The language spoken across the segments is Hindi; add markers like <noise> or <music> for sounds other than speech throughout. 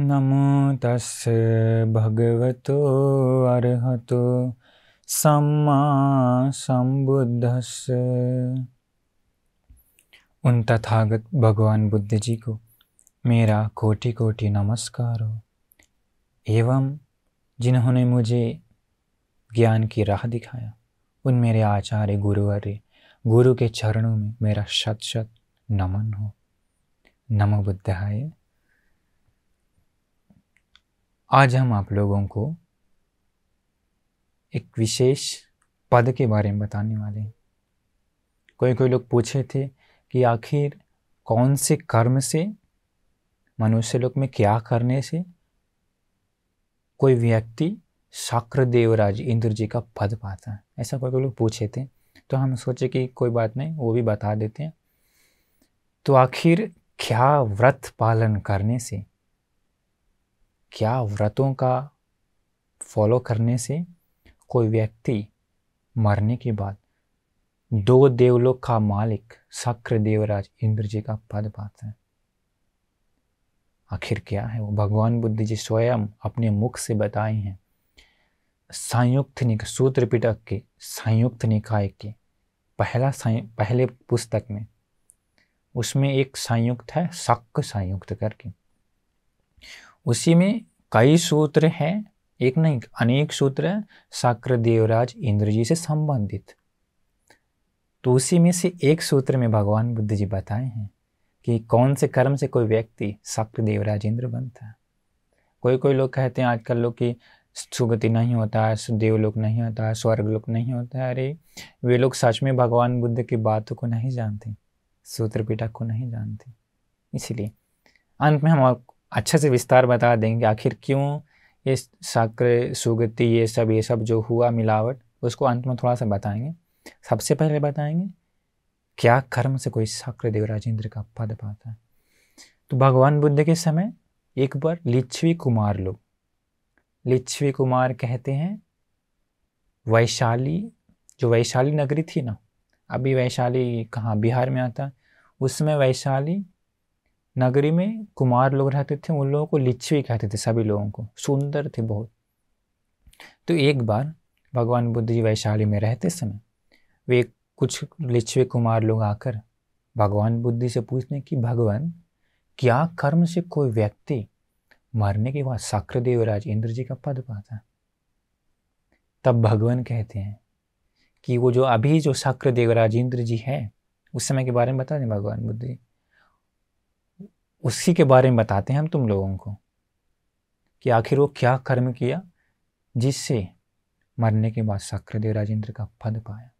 नमो तस् भगवत अर्हत सम्मा उन तथागत भगवान बुद्ध जी को मेरा कोटि कोटि नमस्कार हो एवं जिन्होंने मुझे ज्ञान की राह दिखाया उन मेरे आचार्य गुरुवर्य गुरु के चरणों में मेरा शत शत नमन हो नमो बुद्धाय आज हम आप लोगों को एक विशेष पद के बारे में बताने वाले हैं कोई कोई लोग पूछे थे कि आखिर कौन से कर्म से मनुष्य लोक में क्या करने से कोई व्यक्ति शाक्र देवराज इंद्र जी का पद पाता है ऐसा कोई कोई लोग पूछे थे तो हम सोचे कि कोई बात नहीं वो भी बता देते हैं तो आखिर क्या व्रत पालन करने से क्या व्रतों का फॉलो करने से कोई व्यक्ति मरने के बाद दो देवलोक का मालिक शक्र देवराज इंद्र जी का पद पाता है आखिर क्या है वो भगवान बुद्ध जी स्वयं अपने मुख से बताए हैं संयुक्त निक सूत्र पिटक के संयुक्त निकाय के पहला पहले पुस्तक में उसमें एक संयुक्त है शक संयुक्त करके उसी में कई सूत्र हैं एक नहीं अनेक सूत्र शाक्र देवराज इंद्र जी से संबंधित तो उसी में से एक सूत्र में भगवान बुद्ध जी बताए हैं कि कौन से कर्म से कोई व्यक्ति शाक्र देवराज इंद्र बनता है कोई कोई लोग कहते हैं आजकल लोग कि सुगति नहीं होता है देवलोक नहीं होता है स्वर्गलोक नहीं होता है अरे वे लोग सच में भगवान बुद्ध की बातों को नहीं जानते सूत्र पीठा को नहीं जानते इसलिए अंत में हम अच्छे से विस्तार बता देंगे आखिर क्यों ये शक्र सुगति ये सब ये सब जो हुआ मिलावट उसको अंत में थोड़ा सा बताएंगे सबसे पहले बताएंगे क्या कर्म से कोई शक्र देवराजेंद्र का पद पाता है तो भगवान बुद्ध के समय एक बार लिच्छवी कुमार लोग लिच्छवी कुमार कहते हैं वैशाली जो वैशाली नगरी थी ना अभी वैशाली कहाँ बिहार में आता उसमें वैशाली नगरी में कुमार लोग रहते थे उन लोगों को लिच्छवी कहते थे सभी लोगों को सुंदर थे बहुत तो एक बार भगवान बुद्ध जी वैशाली में रहते समय वे कुछ लिच्छवी कुमार लोग आकर भगवान बुद्धि से पूछने कि भगवान क्या कर्म से कोई व्यक्ति मरने के बाद शक्र देवराज इंद्र जी का पद पाता है तब भगवान कहते हैं कि वो जो अभी जो शक्र देवराज इंद्र जी है उस समय के बारे में बता दें भगवान बुद्ध जी उसी के बारे में बताते हैं हम तुम लोगों को कि आखिर वो क्या कर्म किया जिससे मरने के बाद सक्रदेव राजेंद्र का पद पाया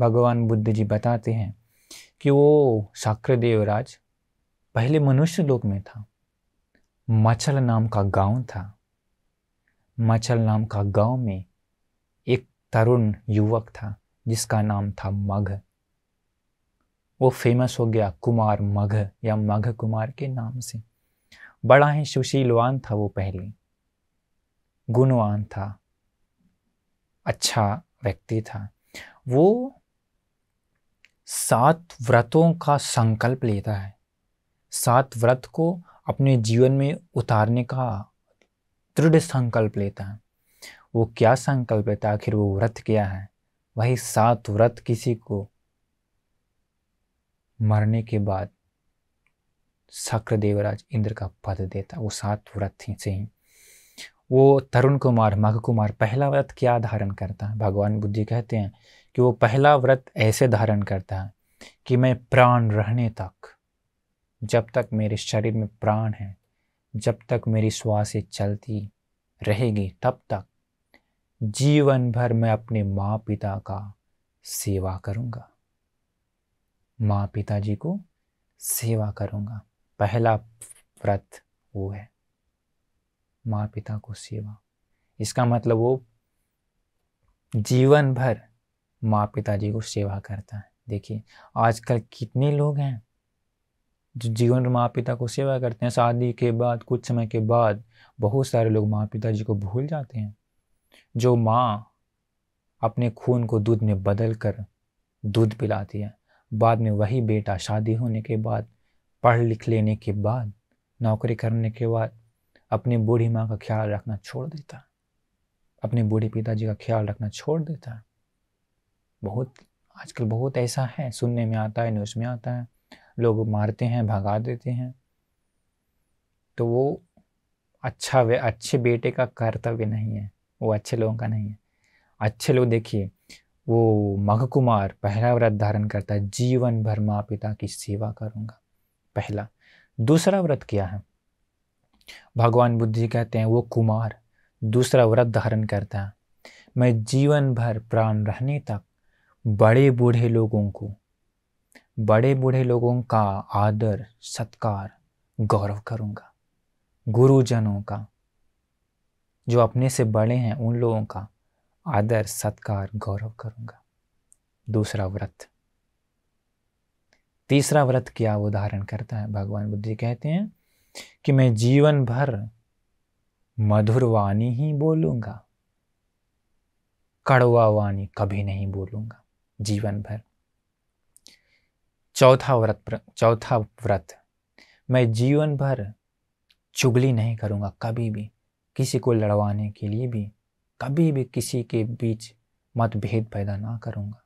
भगवान बुद्ध जी बताते हैं कि वो साक्रदेव राज पहले मनुष्य लोक में था मचल नाम का गांव था मचल नाम का गांव में एक तरुण युवक था जिसका नाम था मघ वो फेमस हो गया कुमार मघ या मघ कुमार के नाम से बड़ा ही सुशीलवान था वो पहले गुणवान था अच्छा व्यक्ति था वो सात व्रतों का संकल्प लेता है सात व्रत को अपने जीवन में उतारने का दृढ़ संकल्प लेता है वो क्या संकल्प लेता आखिर वो व्रत क्या है वही सात व्रत किसी को मरने के बाद शक्र देवराज इंद्र का पद देता वो सात व्रत से ही वो तरुण कुमार मघ कुमार पहला व्रत क्या धारण करता है भगवान बुद्धि कहते हैं कि वो पहला व्रत ऐसे धारण करता है कि मैं प्राण रहने तक जब तक मेरे शरीर में प्राण है जब तक मेरी श्वास चलती रहेगी तब तक जीवन भर मैं अपने माँ पिता का सेवा करूँगा माँ पिताजी को सेवा करूँगा पहला व्रत वो है माँ पिता को सेवा इसका मतलब वो जीवन भर माँ पिताजी को सेवा करता है देखिए आजकल कितने लोग हैं जो जीवन भर माँ पिता को सेवा करते हैं शादी के बाद कुछ समय के बाद बहुत सारे लोग माँ पिताजी को भूल जाते हैं जो माँ अपने खून को दूध में बदल कर दूध पिलाती है बाद में वही बेटा शादी होने के बाद पढ़ लिख लेने के बाद नौकरी करने के बाद अपनी बूढ़ी माँ का ख्याल रखना छोड़ देता अपने बूढ़े पिताजी का ख्याल रखना छोड़ देता बहुत आजकल बहुत ऐसा है सुनने में आता है न्यूज़ में आता है लोग मारते हैं भगा देते हैं तो वो अच्छा वे अच्छे बेटे का कर्तव्य नहीं है वो अच्छे लोगों का नहीं है अच्छे लोग देखिए वो मघकुमार पहला व्रत धारण करता है जीवन भर माँ पिता की सेवा करूँगा पहला दूसरा व्रत क्या है भगवान बुद्ध जी कहते हैं वो कुमार दूसरा व्रत धारण करता है मैं जीवन भर प्राण रहने तक बड़े बूढ़े लोगों को बड़े बूढ़े लोगों का आदर सत्कार गौरव करूँगा गुरुजनों का जो अपने से बड़े हैं उन लोगों का आदर सत्कार गौरव करूंगा दूसरा व्रत तीसरा व्रत क्या वो धारण करता है भगवान बुद्ध जी कहते हैं कि मैं जीवन भर मधुर वाणी ही बोलूंगा कड़वा वाणी कभी नहीं बोलूंगा जीवन भर चौथा व्रत चौथा व्रत मैं जीवन भर चुगली नहीं करूंगा कभी भी किसी को लड़वाने के लिए भी कभी भी किसी के बीच मतभेद पैदा ना करूंगा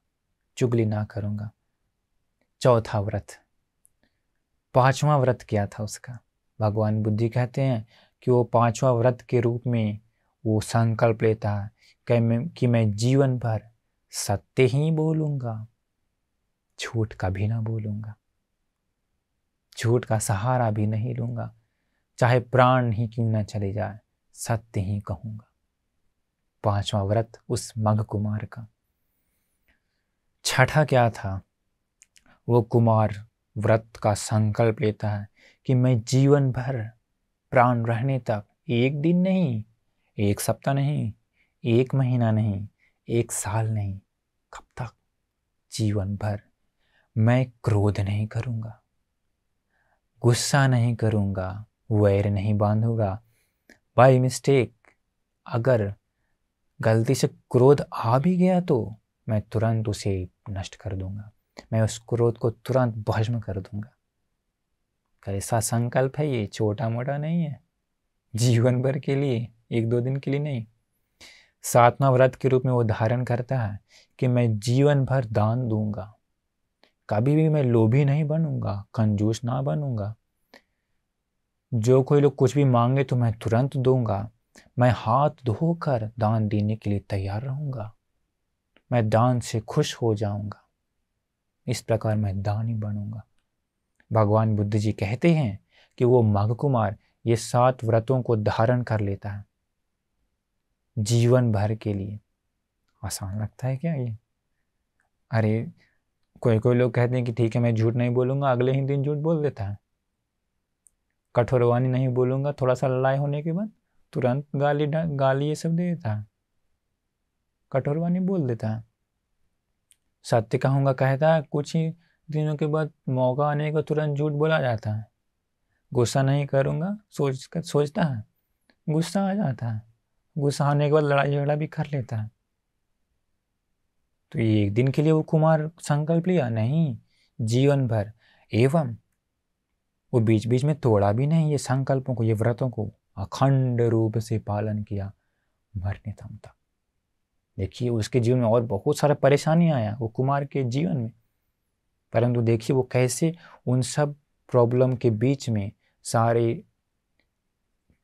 चुगली ना करूंगा चौथा व्रत पांचवा व्रत क्या था उसका भगवान बुद्धि कहते हैं कि वो पांचवा व्रत के रूप में वो संकल्प लेता है कि मैं कि मैं जीवन भर सत्य ही बोलूंगा झूठ कभी ना बोलूंगा झूठ का सहारा भी नहीं लूंगा चाहे प्राण ही क्यों ना चले जाए सत्य ही कहूंगा पांचवा व्रत उस मघ कुमार का छठा क्या था वो कुमार व्रत का संकल्प लेता है कि मैं जीवन भर प्राण रहने तक एक दिन नहीं एक सप्ताह नहीं एक महीना नहीं एक साल नहीं कब तक जीवन भर मैं क्रोध नहीं करूँगा गुस्सा नहीं करूँगा वैर नहीं बांधूंगा बाई मिस्टेक अगर गलती से क्रोध आ भी गया तो मैं तुरंत उसे नष्ट कर दूंगा मैं उस क्रोध को तुरंत भस्म कर दूंगा कैसा संकल्प है ये छोटा मोटा नहीं है जीवन भर के लिए एक दो दिन के लिए नहीं सातवां व्रत के रूप में वो धारण करता है कि मैं जीवन भर दान दूंगा कभी भी मैं लोभी नहीं बनूंगा कंजूस ना बनूंगा जो कोई लोग कुछ भी मांगे तो मैं तुरंत दूंगा मैं हाथ धोकर दान देने के लिए तैयार रहूंगा मैं दान से खुश हो जाऊंगा इस प्रकार मैं दानी बनूंगा भगवान बुद्ध जी कहते हैं कि वो मघ कुमार ये सात व्रतों को धारण कर लेता है जीवन भर के लिए आसान लगता है क्या ये अरे कोई कोई लोग कहते हैं कि ठीक है मैं झूठ नहीं बोलूंगा अगले ही दिन झूठ बोल देता है कठोर वाणी नहीं बोलूंगा थोड़ा सा लड़ाई होने के बाद तुरंत गाली गाली ये सब दे देता कठोर वाणी बोल देता सत्य कहूँगा कहता कुछ ही दिनों के बाद मौका आने को तुरंत झूठ बोला जाता है गुस्सा नहीं करूँगा सोच कर सोचता है गुस्सा आ जाता है गुस्सा आने के बाद लड़ाई झगड़ा भी कर लेता है तो ये एक दिन के लिए वो कुमार संकल्प लिया नहीं जीवन भर एवं वो बीच बीच में तोड़ा भी नहीं ये संकल्पों को ये व्रतों को अखंड रूप से पालन किया मरने तम तक देखिए उसके जीवन में और बहुत सारा परेशानी आया वो कुमार के जीवन में परंतु देखिए वो कैसे उन सब प्रॉब्लम के बीच में सारे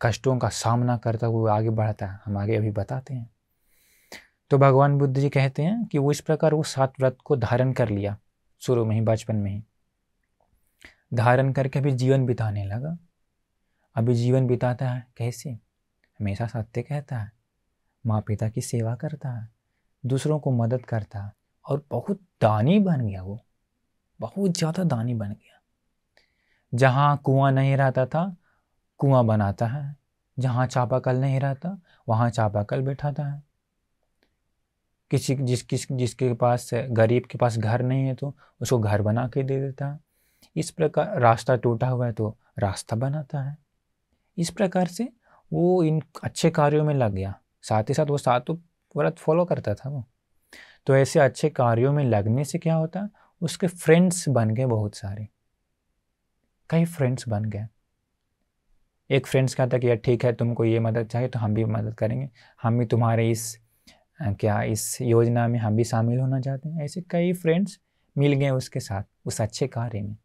कष्टों का सामना करता हुआ आगे बढ़ता है हम आगे अभी बताते हैं तो भगवान बुद्ध जी कहते हैं कि वो इस प्रकार वो सात व्रत को धारण कर लिया शुरू में ही बचपन में ही धारण करके भी जीवन बिताने लगा अभी जीवन बिताता है कैसे हमेशा सत्य कहता है माँ पिता की सेवा करता है दूसरों को मदद करता है और बहुत दानी बन गया वो बहुत ज़्यादा दानी बन गया जहाँ कुआं नहीं रहता था कुआं बनाता है जहाँ चापाकल नहीं रहता वहाँ चापाकल बैठाता है किसी जिस किस जिसके पास गरीब के पास घर नहीं है तो उसको घर बना के दे देता है इस प्रकार रास्ता टूटा हुआ है तो रास्ता बनाता है इस प्रकार से वो इन अच्छे कार्यों में लग गया साथ ही साथ वो सातु व्रत फॉलो करता था वो तो ऐसे अच्छे कार्यों में लगने से क्या होता उसके फ्रेंड्स बन गए बहुत सारे कई फ्रेंड्स बन गए एक फ्रेंड्स कहता था कि यार ठीक है तुमको ये मदद चाहिए तो हम भी मदद करेंगे हम भी तुम्हारे इस क्या इस योजना में हम भी शामिल होना चाहते हैं ऐसे कई फ्रेंड्स मिल गए उसके साथ उस अच्छे कार्य में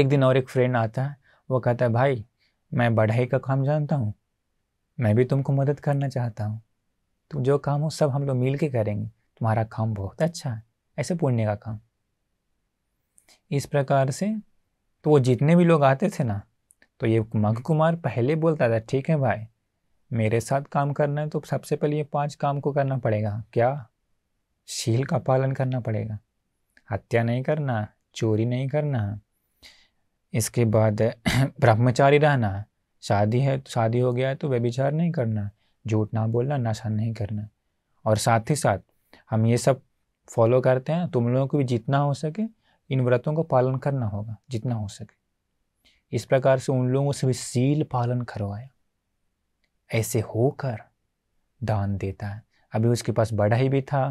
एक दिन और एक फ्रेंड आता है वो कहता है भाई मैं बढ़ाई का काम जानता हूँ मैं भी तुमको मदद करना चाहता हूँ तो जो काम हो सब हम लोग मिल के करेंगे तुम्हारा काम बहुत अच्छा है ऐसे पुण्य का काम इस प्रकार से तो वो जितने भी लोग आते थे ना तो ये मग कुमार पहले बोलता था ठीक है भाई मेरे साथ काम करना है तो सबसे पहले ये पांच काम को करना पड़ेगा क्या शील का पालन करना पड़ेगा हत्या नहीं करना चोरी नहीं करना इसके बाद ब्रह्मचारी रहना है शादी है तो शादी हो गया है तो व्यभिचार नहीं करना झूठ ना बोलना नशा नहीं करना और साथ ही साथ हम ये सब फॉलो करते हैं तुम लोगों को भी जितना हो सके इन व्रतों का पालन करना होगा जितना हो सके इस प्रकार से उन लोगों से भी सील पालन करवाया ऐसे होकर दान देता है अभी उसके पास बड़ा ही भी था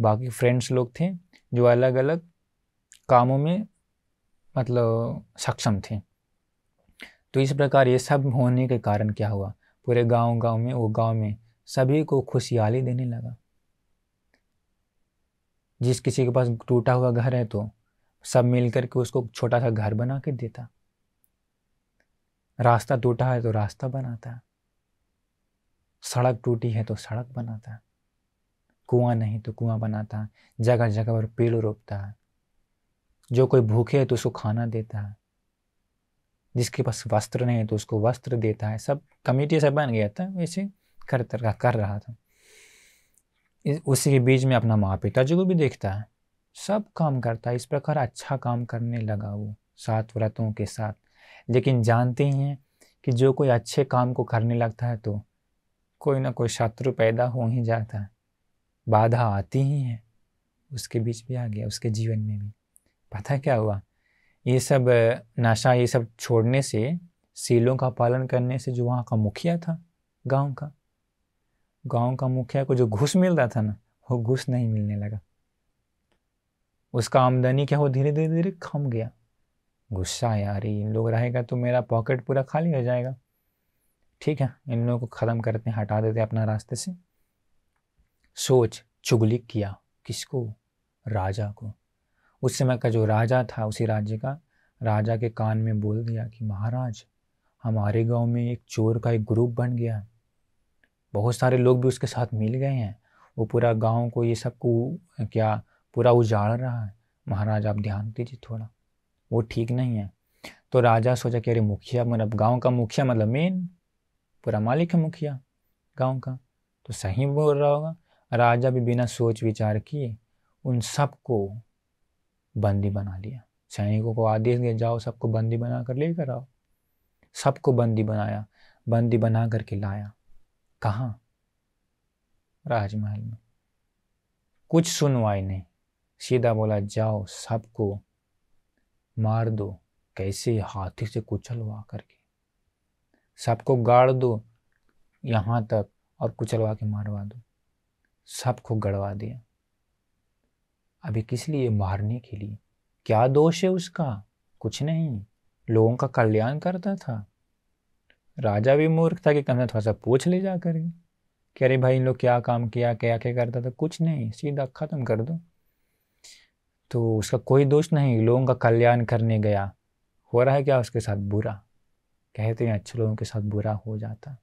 बाकी फ्रेंड्स लोग थे जो अलग अलग कामों में मतलब सक्षम थे तो इस प्रकार ये सब होने के कारण क्या हुआ पूरे गांव गांव में वो गांव में सभी को खुशहाली देने लगा जिस किसी के पास टूटा हुआ घर है तो सब मिल करके उसको छोटा सा घर बना के देता रास्ता टूटा है तो रास्ता बनाता सड़क टूटी है तो सड़क बनाता कुआं नहीं तो कुआं बनाता जगह जगह पर पेड़ रोपता है जो कोई भूखे है तो उसको खाना देता है जिसके पास वस्त्र नहीं है तो उसको वस्त्र देता है सब कमेटी सब बन गया था वैसे तरह कर रहा था उसी के बीच में अपना माँ पिताजी को भी देखता है सब काम करता है इस प्रकार अच्छा काम करने लगा वो सात व्रतों के साथ लेकिन जानते ही हैं कि जो कोई अच्छे काम को करने लगता है तो कोई ना कोई शत्रु पैदा हो ही जाता है बाधा आती ही है उसके बीच भी आ गया उसके जीवन में भी पता क्या हुआ ये सब नशा ये सब छोड़ने से सीलों का पालन करने से जो वहाँ का मुखिया था गांव का गांव का मुखिया को जो घुस मिल रहा था ना वो घुस नहीं मिलने लगा उसका आमदनी क्या हो धीरे धीरे धीरे कम गया गुस्सा आया अरे इन लोग रहेगा तो मेरा पॉकेट पूरा खाली हो जाएगा ठीक है इन लोगों को ख़त्म करते हैं हटा देते अपना रास्ते से सोच चुगली किया किसको राजा को उस समय का जो राजा था उसी राज्य का राजा के कान में बोल दिया कि महाराज हमारे गांव में एक चोर का एक ग्रुप बन गया है बहुत सारे लोग भी उसके साथ मिल गए हैं वो पूरा गांव को ये सब को क्या पूरा उजाड़ रहा है महाराज आप ध्यान दीजिए थोड़ा वो ठीक नहीं है तो राजा सोचा कि अरे मुखिया मतलब गांव का मुखिया मतलब मेन पूरा मालिक है मुखिया गांव का तो सही बोल रहा होगा राजा भी बिना सोच विचार किए उन सबको बंदी बना लिया सैनिकों को आदेश दिया जाओ सबको बंदी बना कर लेकर आओ सबको बंदी बनाया बंदी बना करके लाया कहाँ राजमहल में कुछ सुनवाई नहीं सीधा बोला जाओ सबको मार दो कैसे हाथी से कुचलवा करके सबको गाड़ दो यहाँ तक और कुचलवा के मारवा दो सबको गड़वा दिया अभी किस लिए मारने के लिए क्या दोष है उसका कुछ नहीं लोगों का कल्याण करता था राजा भी मूर्ख था कि कहना थोड़ा सा पूछ ले जा करके कि अरे भाई इन लोग क्या काम किया क्या क्या करता था कुछ नहीं सीधा ख़त्म कर दो तो उसका कोई दोष नहीं लोगों का कल्याण करने गया हो रहा है क्या उसके साथ बुरा कहते हैं अच्छे लोगों के साथ बुरा हो जाता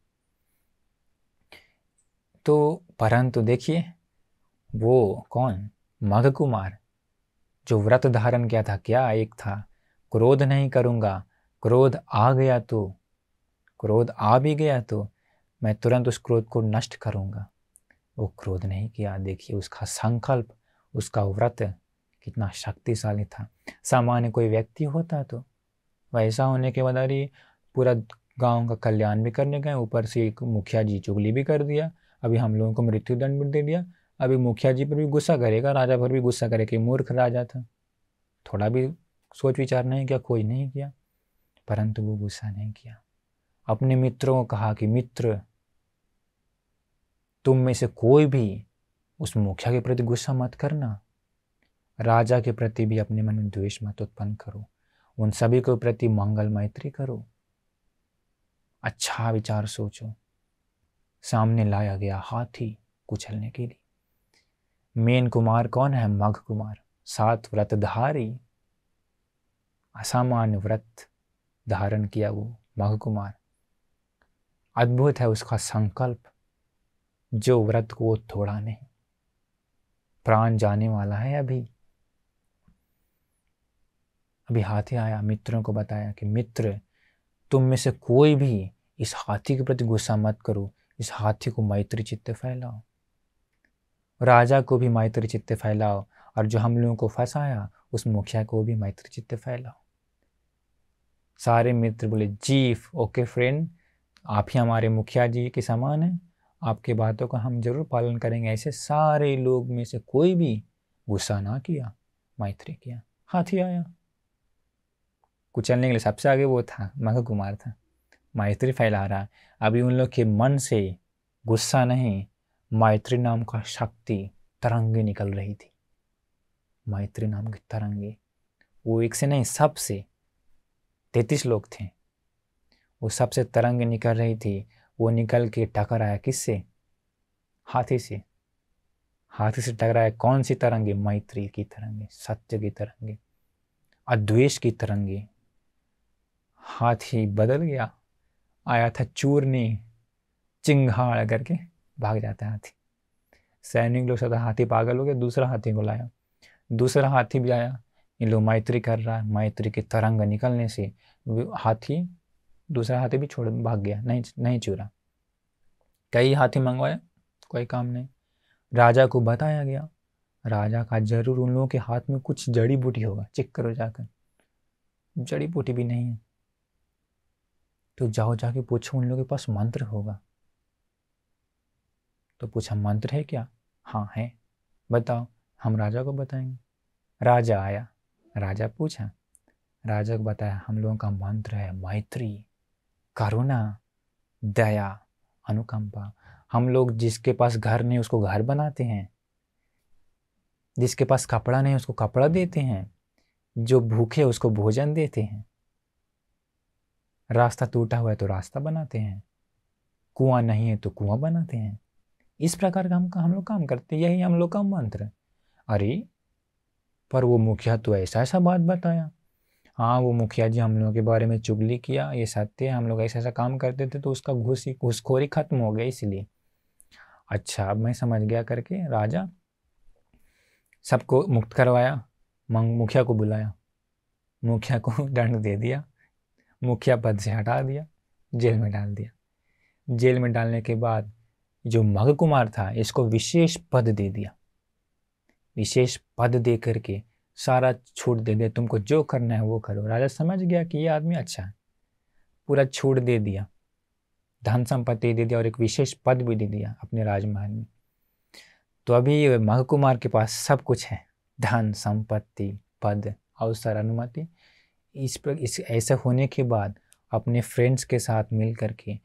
तो परंतु देखिए वो कौन कुमार जो व्रत धारण किया था क्या एक था क्रोध नहीं करूँगा क्रोध आ गया तो क्रोध आ भी गया तो मैं तुरंत उस क्रोध को नष्ट करूँगा वो क्रोध नहीं किया देखिए उसका संकल्प उसका व्रत कितना शक्तिशाली था सामान्य कोई व्यक्ति होता तो वैसा होने के बाद अरे पूरा गांव का कल्याण भी करने गए ऊपर से एक मुखिया जी चुगली भी कर दिया अभी हम लोगों को मृत्युदंड भी दे दिया अभी मुखिया जी पर भी गुस्सा करेगा राजा पर भी गुस्सा करेगा कि मूर्ख राजा था थोड़ा भी सोच विचार नहीं किया खोज नहीं किया परंतु वो गुस्सा नहीं किया अपने मित्रों को कहा कि मित्र तुम में से कोई भी उस मुखिया के प्रति गुस्सा मत करना राजा के प्रति भी अपने मन में द्वेष मत उत्पन्न करो उन सभी के प्रति मंगल मैत्री करो अच्छा विचार सोचो सामने लाया गया हाथी कुचलने के लिए मेन कुमार कौन है मघ कुमार सात व्रतधारी असामान्य व्रत धारण किया वो मघ कुमार अद्भुत है उसका संकल्प जो व्रत को वो थोड़ा नहीं प्राण जाने वाला है अभी अभी हाथी आया मित्रों को बताया कि मित्र तुम में से कोई भी इस हाथी के प्रति गुस्सा मत करो इस हाथी को मैत्री चित्त फैलाओ राजा को भी मैत्री चित्त फैलाओ और जो हम लोगों को फंसाया उस मुखिया को भी मैत्री चित्त फैलाओ सारे मित्र बोले जीफ ओके फ्रेंड आप ही हमारे मुखिया जी के समान हैं आपके बातों का हम जरूर पालन करेंगे ऐसे सारे लोग में से कोई भी गुस्सा ना किया मैत्री किया हाथी आया कुचलने के लिए सबसे आगे वो था मघ कुमार था मैत्री फैला रहा अभी उन लोग के मन से गुस्सा नहीं मायत्री नाम का शक्ति तरंगे निकल रही थी मायत्री नाम की तरंगे वो एक से नहीं सब से तैतीस लोग थे वो सबसे तरंगे निकल रही थी वो निकल के टकर आया किससे हाथी से हाथी से टकराया कौन सी तरंगे मैत्री की तरंगे सत्य की तरंगे अद्वेष की तरंगे हाथी बदल गया आया था चूरनी चिंगाड़ करके भाग जाता है हाथी सैनिक लोग सदा हाथी पागल हो गया दूसरा हाथी को लाया दूसरा हाथी भी आया इन लोग मैत्री कर रहा है मैत्री की तरंग निकलने से हाथी दूसरा हाथी भी छोड़ भाग गया नहीं नहीं चूरा कई हाथी मंगवाए कोई काम नहीं राजा को बताया गया राजा का जरूर उन लोगों के हाथ में कुछ जड़ी बूटी होगा चेक करो जाकर जड़ी बूटी भी नहीं है तो जाओ जाके पूछो उन लोगों के पास मंत्र होगा तो पूछा मंत्र है क्या हाँ है बताओ हम राजा को बताएंगे राजा आया राजा पूछा राजा को बताया हम लोगों का मंत्र है मैत्री करुणा दया अनुकंपा हम लोग जिसके पास घर नहीं उसको घर बनाते हैं जिसके पास कपड़ा नहीं उसको कपड़ा देते हैं जो भूखे उसको भोजन देते हैं रास्ता टूटा हुआ है तो रास्ता बनाते हैं कुआं नहीं है तो कुआं बनाते हैं इस प्रकार का हम हम लोग काम करते हैं यही हम लोग का मंत्र है अरे पर वो मुखिया तो ऐसा ऐसा बात बताया हाँ वो मुखिया जी हम लोगों के बारे में चुगली किया ये सत्य है हम लोग ऐसा ऐसा काम करते थे तो उसका घुस घुसखोरी खत्म हो गया इसलिए अच्छा अब मैं समझ गया करके राजा सबको मुक्त करवाया मुखिया को बुलाया मुखिया को <laughs> दंड दे दिया मुखिया पद से हटा दिया जेल में डाल दिया जेल में डालने के बाद जो मघ कुमार था इसको विशेष पद दे दिया विशेष पद दे करके सारा छूट दे दिया तुमको जो करना है वो करो राजा समझ गया कि ये आदमी अच्छा है पूरा छूट दे दिया धन संपत्ति दे दिया और एक विशेष पद भी दे दिया अपने राजमहल में तो अभी मघ कुमार के पास सब कुछ है धन संपत्ति पद अवसर अनुमति इस पर इस ऐसे होने के बाद अपने फ्रेंड्स के साथ मिल करके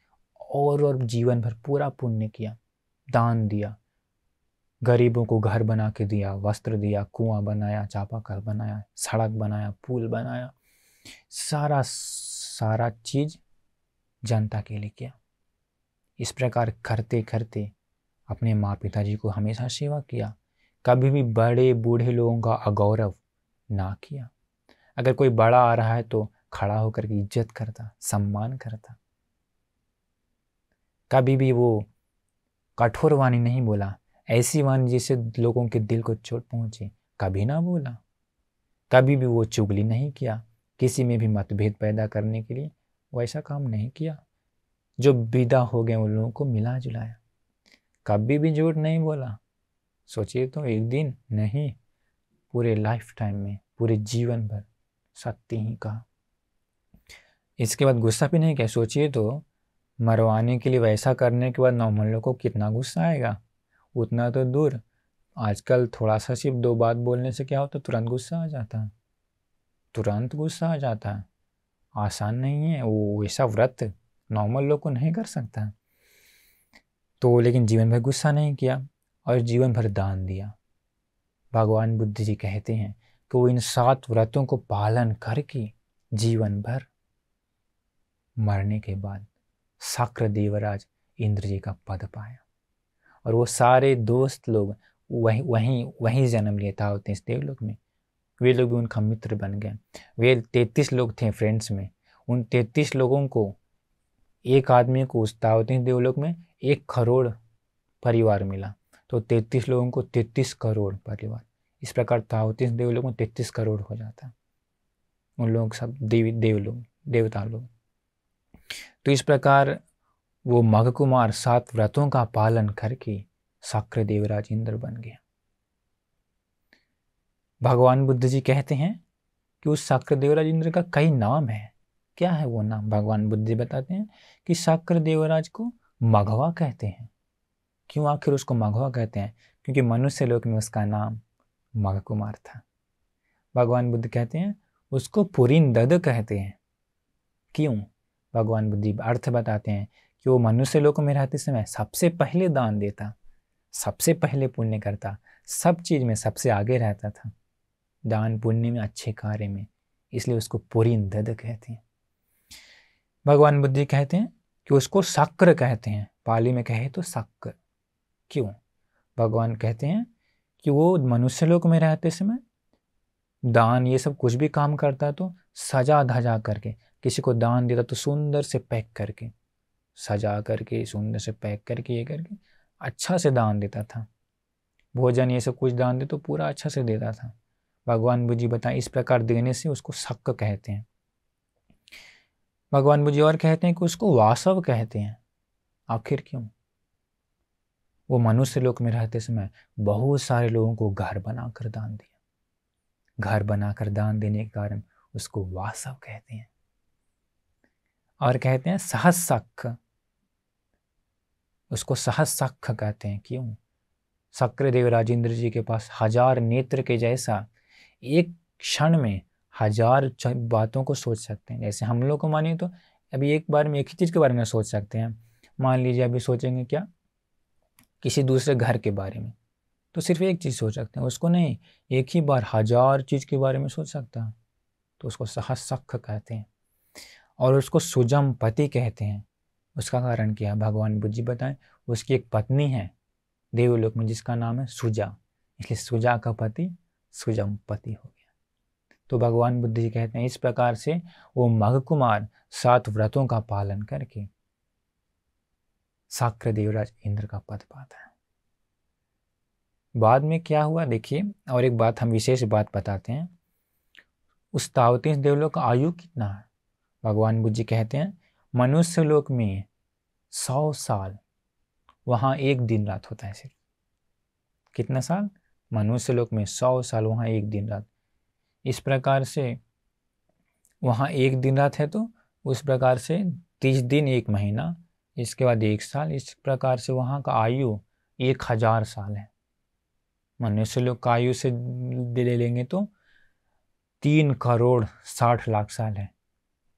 और और जीवन भर पूरा पुण्य किया दान दिया गरीबों को घर बना के दिया वस्त्र दिया कुआं बनाया चापाकल बनाया सड़क बनाया पुल बनाया सारा सारा चीज जनता के लिए किया इस प्रकार करते करते अपने माँ पिताजी को हमेशा सेवा किया कभी भी बड़े बूढ़े लोगों का अगौरव ना किया अगर कोई बड़ा आ रहा है तो खड़ा होकर के इज्जत करता सम्मान करता कभी भी वो कठोर वाणी नहीं बोला ऐसी वाणी जिससे लोगों के दिल को चोट पहुंचे कभी ना बोला कभी भी वो चुगली नहीं किया किसी में भी मतभेद पैदा करने के लिए वो ऐसा काम नहीं किया जो विदा हो गए उन लोगों को मिला जुलाया कभी भी झूठ नहीं बोला सोचिए तो एक दिन नहीं पूरे लाइफ टाइम में पूरे जीवन भर सत्य ही कहा इसके बाद गुस्सा भी नहीं किया सोचिए तो मरवाने के लिए वैसा करने के बाद लोग को कितना गुस्सा आएगा उतना तो दूर आजकल थोड़ा सा सिर्फ दो बात बोलने से क्या होता तो तुरंत गुस्सा आ जाता है तुरंत गुस्सा आ जाता है आसान नहीं है वो वैसा व्रत नॉर्मल लोग को नहीं कर सकता तो लेकिन जीवन भर गुस्सा नहीं किया और जीवन भर दान दिया भगवान बुद्ध जी कहते हैं कि वो इन सात व्रतों को पालन करके जीवन भर मरने के बाद साक्र देवराज इंद्र जी का पद पाया और वो सारे दोस्त लोग वहीं वहीं वहीं जन्म लिए था होते इस देवलोक में वे लोग भी उनका मित्र बन गए वे तैतीस लोग थे फ्रेंड्स में उन तैंतीस लोगों को एक आदमी को उस तावती देवलोक में एक करोड़ परिवार मिला तो तैतीस लोगों को तैतीस करोड़ परिवार इस प्रकार तावती देवलोक में तैतीस करोड़ हो जाता उन लोग सब देवी देवलोग देवता लोग तो इस प्रकार वो मघ कुमार सात व्रतों का पालन करके साक्र देवराज इंद्र बन गया भगवान बुद्ध जी कहते हैं कि उस साक्र देवराज इंद्र का कई नाम है क्या है वो नाम भगवान बुद्ध जी बताते हैं कि साक्र देवराज को मघवा कहते हैं क्यों आखिर उसको मघवा कहते हैं क्योंकि मनुष्य लोक में उसका नाम मघ कुमार था भगवान बुद्ध कहते हैं उसको पुरीन दद कहते हैं क्यों भगवान बुद्धि अर्थ बताते हैं कि वो मनुष्य लोक में रहते समय सबसे पहले दान देता सबसे पहले पुण्य करता सब चीज़ में सबसे आगे रहता था दान पुण्य में अच्छे कार्य में इसलिए उसको दद कहते हैं भगवान बुद्धि कहते हैं कि उसको शक्र कहते हैं पाली में कहे तो शक्र क्यों भगवान कहते हैं कि वो मनुष्य लोक में रहते समय दान ये सब कुछ भी काम करता तो सजा धजा करके किसी को दान देता तो सुंदर से पैक करके सजा करके सुंदर से पैक करके ये करके अच्छा से दान देता था भोजन ये सब कुछ दान दे तो पूरा अच्छा से देता था भगवान बुजी बताएं इस प्रकार देने से उसको शक कहते हैं भगवान बुजी और कहते हैं कि उसको वासव कहते हैं आखिर क्यों वो मनुष्य लोक में रहते समय बहुत सारे लोगों को घर बनाकर दान दिया घर बनाकर दान देने के कारण उसको वासव कहते हैं और कहते हैं सहसख उसको सहसख कहते हैं क्यों शक्रदेव राजेंद्र जी के पास हजार नेत्र के जैसा एक क्षण में हजार बातों को सोच सकते हैं जैसे हम लोग को मानिए तो अभी एक बार में एक ही चीज़ के बारे में सोच सकते हैं मान लीजिए अभी सोचेंगे क्या किसी दूसरे घर के बारे में तो सिर्फ एक चीज़ सोच सकते हैं उसको नहीं एक ही बार हजार चीज़ के बारे में सोच सकता तो उसको सहसख कहते हैं और उसको सुजम पति कहते हैं उसका कारण क्या है भगवान बुद्ध जी बताएं उसकी एक पत्नी है देवलोक में जिसका नाम है सुजा इसलिए सुजा का पति सुजम पति हो गया तो भगवान बुद्ध जी कहते हैं इस प्रकार से वो मघ कुमार सात व्रतों का पालन करके साक्र देवराज इंद्र का पद पाता है बाद में क्या हुआ देखिए और एक बात हम विशेष बात बताते हैं उस तावतीस देवलोक का आयु कितना है भगवान बुद्ध जी कहते हैं मनुष्य लोक में सौ साल वहाँ एक दिन रात होता है सिर्फ कितना साल मनुष्य लोक में सौ साल वहाँ एक दिन रात इस प्रकार से वहाँ एक दिन रात है तो उस प्रकार से तीस दिन एक महीना इसके बाद एक साल इस प्रकार से वहाँ का आयु एक हज़ार साल है मनुष्य लोग का आयु से ले लेंगे तो तीन करोड़ साठ लाख साल है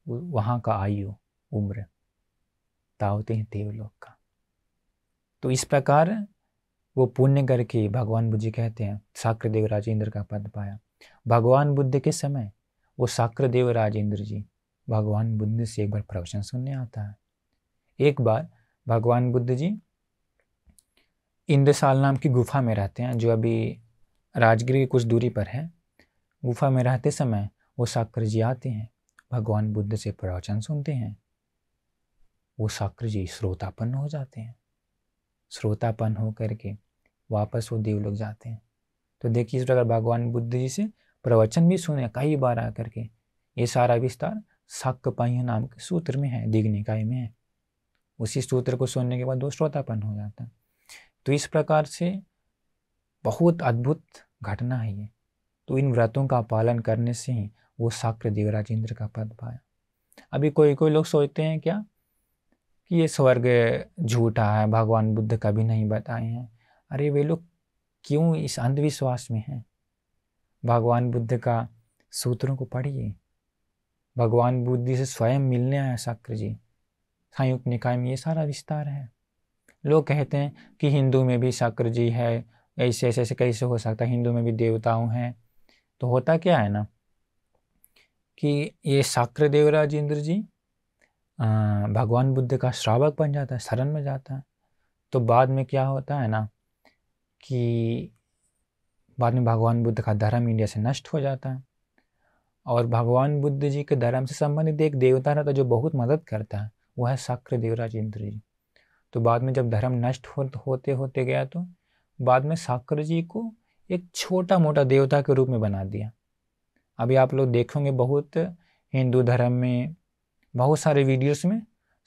वहाँ का आयु उम्र तावते हैं देवलोक का तो इस प्रकार वो पुण्य करके भगवान बुद्ध जी कहते हैं देव राजेंद्र का पद पाया भगवान बुद्ध के समय वो देव राजेंद्र जी भगवान बुद्ध से एक बार प्रवचन सुनने आता है एक बार भगवान बुद्ध जी इंद्रसाल नाम की गुफा में रहते हैं जो अभी राजगिर की कुछ दूरी पर है गुफा में रहते समय वो साक्र जी आते हैं भगवान बुद्ध से प्रवचन सुनते हैं वो शक्र जी श्रोतापन्न हो जाते हैं श्रोतापन्न हो करके वापस वो देवलोक जाते हैं तो देखिए इस प्रकार भगवान बुद्ध जी से प्रवचन भी सुने कई बार आकर के ये सारा विस्तार पाह नाम के सूत्र में है निकाय में है उसी सूत्र को सुनने के बाद वो श्रोतापन्न हो जाता है तो इस प्रकार से बहुत अद्भुत घटना है ये तो इन व्रतों का पालन करने से ही वो साक्र देव राजेंद्र का पद पाया अभी कोई कोई लोग सोचते हैं क्या कि ये स्वर्ग झूठा है भगवान बुद्ध कभी नहीं बताए हैं अरे वे लोग क्यों इस अंधविश्वास में हैं भगवान बुद्ध का सूत्रों को पढ़िए भगवान बुद्धि से स्वयं मिलने आया शक्र जी संयुक्त निकाय में ये सारा विस्तार है लोग कहते हैं कि हिंदू में भी शक्र जी है ऐसे ऐसे ऐसे कैसे हो सकता है हिंदू में भी देवताओं हैं तो होता क्या है ना कि ये साक्र देवराज इंद्र जी भगवान बुद्ध का श्रावक बन जाता है शरण में जाता है तो बाद में क्या होता है ना कि बाद में भगवान बुद्ध का धर्म इंडिया से नष्ट हो जाता है और भगवान बुद्ध जी के धर्म से संबंधित एक देवता रहता जो बहुत मदद करता है वह है साक्र देवराज इंद्र जी तो बाद में जब धर्म नष्ट हो, होते होते गया तो बाद में साक्र जी को एक छोटा मोटा देवता के रूप में बना दिया अभी आप लोग देखोगे बहुत हिंदू धर्म में बहुत सारे वीडियोस में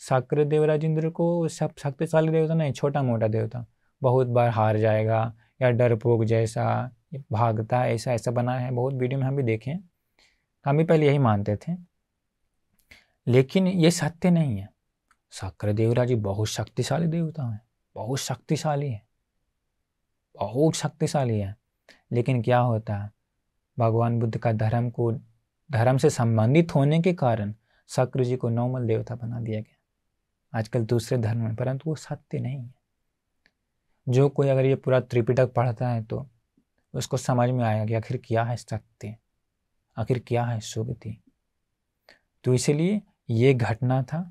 शक्र देवराज इंद्र को सब शक्तिशाली देवता नहीं छोटा मोटा देवता बहुत बार हार जाएगा या डरपोक जैसा भागता ऐसा ऐसा बना है बहुत वीडियो में हम भी देखें हम भी पहले यही मानते थे लेकिन ये सत्य नहीं है शक्र देवराज बहुत शक्तिशाली देवता है बहुत शक्तिशाली है बहुत शक्तिशाली है लेकिन क्या होता है भगवान बुद्ध का धर्म को धर्म से संबंधित होने के कारण शक्र जी को नॉर्मल देवता बना दिया गया आजकल दूसरे धर्म में परंतु वो सत्य नहीं है जो कोई अगर ये पूरा त्रिपिटक पढ़ता है तो उसको समझ में आएगा कि आखिर क्या है सत्य आखिर क्या है सुगति तो इसलिए ये घटना था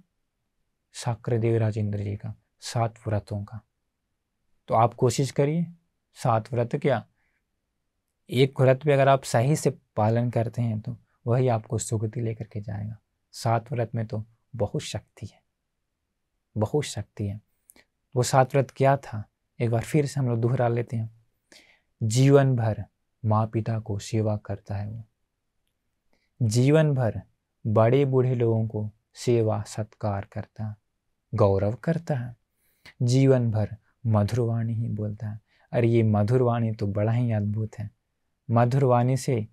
देव राजेंद्र जी का सात व्रतों का तो आप कोशिश करिए सात व्रत क्या एक व्रत भी अगर आप सही से पालन करते हैं तो वही आपको सुगति लेकर के जाएगा सात व्रत में तो बहुत शक्ति है बहुत शक्ति है वो सात व्रत क्या था एक बार फिर से हम लोग दोहरा लेते हैं जीवन भर माँ पिता को सेवा करता है वो जीवन भर बड़े बूढ़े लोगों को सेवा सत्कार करता गौरव करता है जीवन भर मधुर वाणी ही बोलता है अरे ये मधुर वाणी तो बड़ा ही अद्भुत है मधुर वाणी से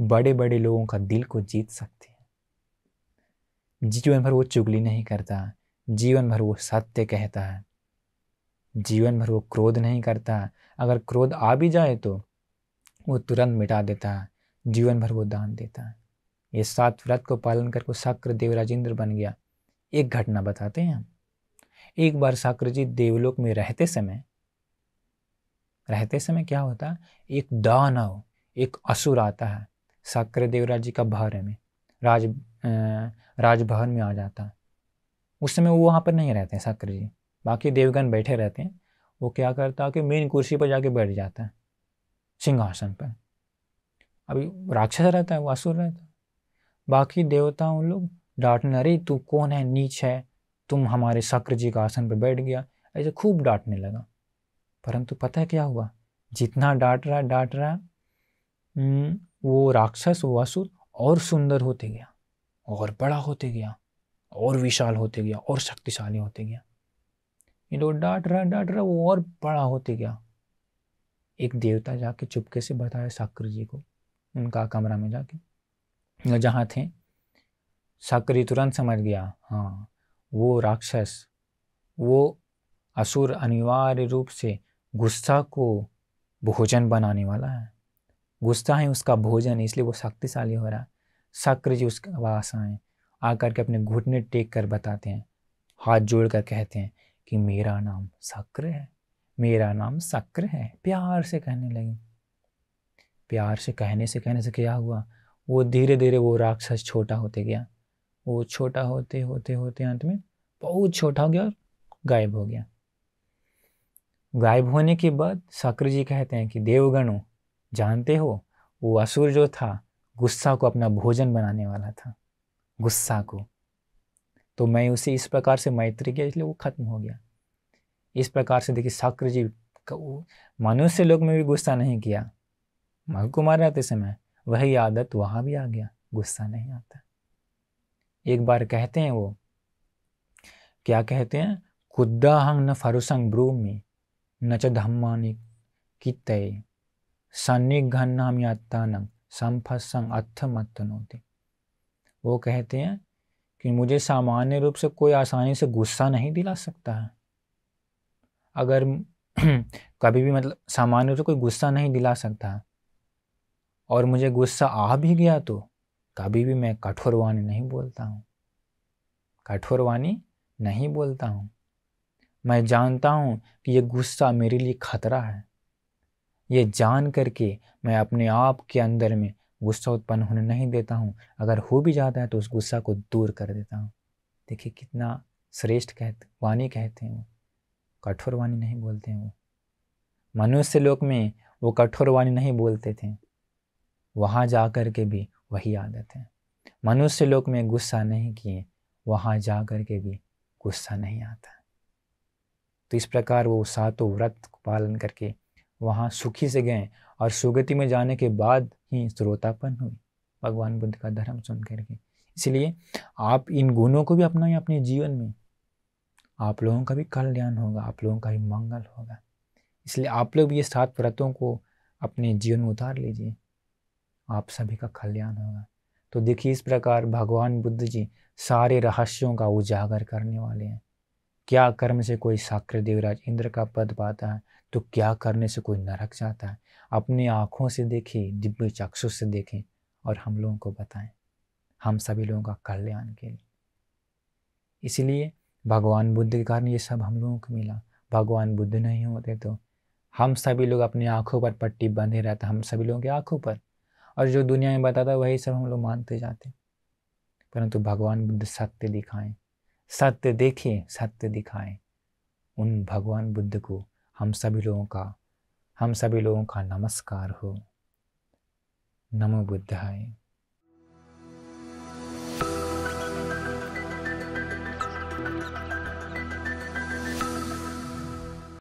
बड़े बड़े लोगों का दिल को जीत सकते हैं जीवन भर वो चुगली नहीं करता जीवन भर वो सत्य कहता है जीवन भर वो क्रोध नहीं करता अगर क्रोध आ भी जाए तो वो तुरंत मिटा देता है जीवन भर वो दान देता है ये सात व्रत को पालन करके शक्र देवराजेंद्र बन गया एक घटना बताते हैं हम एक बार शक्र जी देवलोक में रहते समय रहते समय क्या होता है एक दानव एक असुर आता है शक्र देवराज जी का भर में राज राजभवन में आ जाता है उस समय वो वहाँ पर नहीं रहते हैं शक्र जी बाकी देवगण बैठे रहते हैं वो क्या करता है कि मेन कुर्सी पर जाके बैठ जाता है सिंहासन पर अभी राक्षस रहता है वो असुर रहता है बाकी देवता उन लोग डांटने अरे तू कौन है नीच है तुम हमारे शक्र जी का आसन पर बैठ गया ऐसे खूब डांटने लगा परंतु पता है क्या हुआ जितना डांट रहा डांट रहा हम्म, वो राक्षस वो असुर और सुंदर होते गया और बड़ा होते गया और विशाल होते गया और शक्तिशाली होते गया ये लोग डांट रहा डांट रहा वो और बड़ा होते गया एक देवता जाके चुपके से बताया साक्र जी को उनका कमरा में जाके जहाँ थे साक्री तुरंत समझ गया हाँ वो राक्षस वो असुर अनिवार्य रूप से गुस्सा को भोजन बनाने वाला है गुस्सा है उसका भोजन इसलिए वो शक्तिशाली हो रहा है शक्र जी उसके वास आए आकर के अपने घुटने टेक कर बताते हैं हाथ जोड़ कर कहते हैं कि मेरा नाम शक्र है मेरा नाम शक्र है प्यार से कहने लगे प्यार से कहने से कहने से क्या हुआ वो धीरे धीरे वो राक्षस छोटा होते गया वो छोटा होते होते होते अंत में बहुत छोटा हो गया और गायब हो गया गायब होने के बाद शक्र जी कहते हैं कि देवगणों जानते हो वो असुर जो था गुस्सा को अपना भोजन बनाने वाला था गुस्सा को तो मैं उसे इस प्रकार से मैत्री किया इसलिए वो खत्म हो गया इस प्रकार से देखिए शक्र जी मनुष्य लोग में भी गुस्सा नहीं किया मग कुमार रहते समय वही आदत वहाँ भी आ गया गुस्सा नहीं आता एक बार कहते हैं वो क्या कहते हैं कुद्दा हंग न फरुसंग में न च धम्मानि कित्तये सन्निघन्नाम यात्तानं संफसं अर्थ मत वो कहते हैं कि मुझे सामान्य रूप से कोई आसानी से गुस्सा नहीं दिला सकता है अगर <clears throat> कभी भी मतलब सामान्य रूप से कोई गुस्सा नहीं दिला सकता है और मुझे गुस्सा आ भी गया तो कभी भी मैं कठोर वाणी नहीं बोलता हूँ कठोर वाणी नहीं बोलता हूँ मैं जानता हूँ कि ये गुस्सा मेरे लिए खतरा है ये जान करके मैं अपने आप के अंदर में गुस्सा उत्पन्न होने नहीं देता हूँ अगर हो भी जाता है तो उस गुस्सा को दूर कर देता हूँ देखिए कितना श्रेष्ठ कहते वाणी कहते हैं वो कठोर वाणी नहीं बोलते हैं वो मनुष्य लोक में वो कठोर वाणी नहीं बोलते थे वहाँ जा कर के भी वही आदत है मनुष्य लोक में गुस्सा नहीं किए वहाँ जा कर के भी गुस्सा नहीं आता तो इस प्रकार वो सातों व्रत पालन करके वहाँ सुखी से गए और सुगति में जाने के बाद ही स्रोतापन हुई भगवान बुद्ध का धर्म सुन करके इसलिए आप इन गुणों को भी अपनाएं अपने जीवन में आप लोगों का भी कल्याण होगा आप लोगों का भी मंगल होगा इसलिए आप लोग भी ये सात व्रतों को अपने जीवन में उतार लीजिए आप सभी का कल्याण होगा तो देखिए इस प्रकार भगवान बुद्ध जी सारे रहस्यों का उजागर करने वाले हैं क्या कर्म से कोई साक्र देवराज इंद्र का पद पाता है तो क्या करने से कोई नरक जाता है अपनी आँखों से देखें दिव्य चक्षु से देखें और हम लोगों को बताएं हम सभी लोगों का कल्याण के लिए इसलिए भगवान बुद्ध के कारण ये सब हम लोगों को मिला भगवान बुद्ध नहीं होते तो हम सभी लोग अपनी आँखों पर पट्टी बंधे रहते हम सभी लोगों की आँखों पर और जो दुनिया में बताता वही सब हम लोग मानते जाते परंतु भगवान बुद्ध सत्य दिखाएं सत्य देखें सत्य दिखाएं उन भगवान बुद्ध को हम सभी लोगों का हम सभी लोगों का नमस्कार हो नमो बुद्धाय